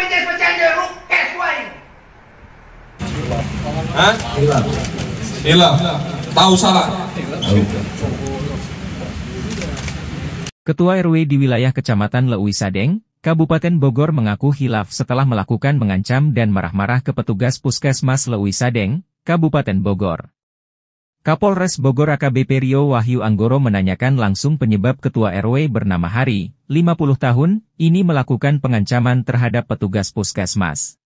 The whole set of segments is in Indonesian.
BPJS Tahu salah. Ketua RW di wilayah Kecamatan Sadeng, Kabupaten Bogor mengaku hilaf setelah melakukan mengancam dan marah-marah ke petugas Puskesmas Sadeng, Kabupaten Bogor. Kapolres Bogor AKBP Rio Wahyu Anggoro menanyakan langsung penyebab Ketua RW bernama Hari, 50 tahun, ini melakukan pengancaman terhadap petugas puskesmas.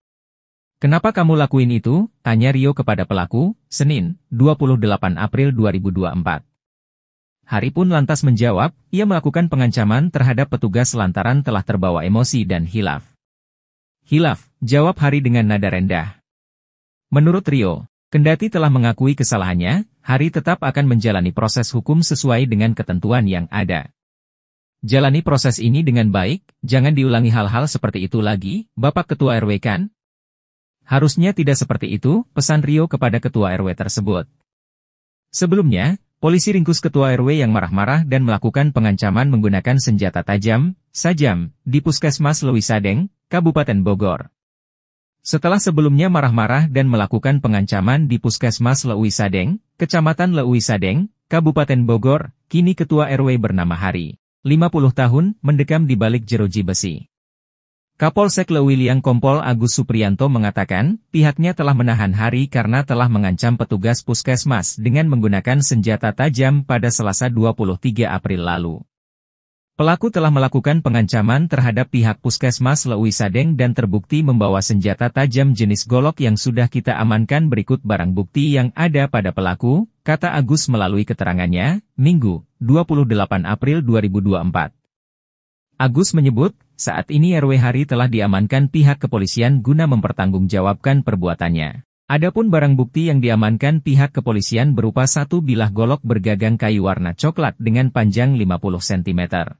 Kenapa kamu lakuin itu? Tanya Rio kepada pelaku, Senin, 28 April 2024. Hari pun lantas menjawab, ia melakukan pengancaman terhadap petugas lantaran telah terbawa emosi dan hilaf. Hilaf, jawab Hari dengan nada rendah. Menurut Rio, Kendati telah mengakui kesalahannya, Hari tetap akan menjalani proses hukum sesuai dengan ketentuan yang ada. Jalani proses ini dengan baik, jangan diulangi hal-hal seperti itu lagi, Bapak Ketua RW kan? Harusnya tidak seperti itu, pesan Rio kepada Ketua RW tersebut. Sebelumnya, polisi ringkus Ketua RW yang marah-marah dan melakukan pengancaman menggunakan senjata tajam, sajam, di Puskesmas Lewisadeng, Kabupaten Bogor. Setelah sebelumnya marah-marah dan melakukan pengancaman di Puskesmas Lewisadeng, Kecamatan Lewi Kabupaten Bogor, kini Ketua RW bernama Hari, 50 tahun, mendekam di balik jeruji besi. Kapolsek Lewi Liang Kompol Agus Suprianto mengatakan, pihaknya telah menahan Hari karena telah mengancam petugas puskesmas dengan menggunakan senjata tajam pada Selasa 23 April lalu. Pelaku telah melakukan pengancaman terhadap pihak puskesmas Sadeng dan terbukti membawa senjata tajam jenis golok yang sudah kita amankan berikut barang bukti yang ada pada pelaku, kata Agus melalui keterangannya, Minggu, 28 April 2024. Agus menyebut, saat ini RW Hari telah diamankan pihak kepolisian guna mempertanggungjawabkan perbuatannya. Adapun barang bukti yang diamankan pihak kepolisian berupa satu bilah golok bergagang kayu warna coklat dengan panjang 50 cm.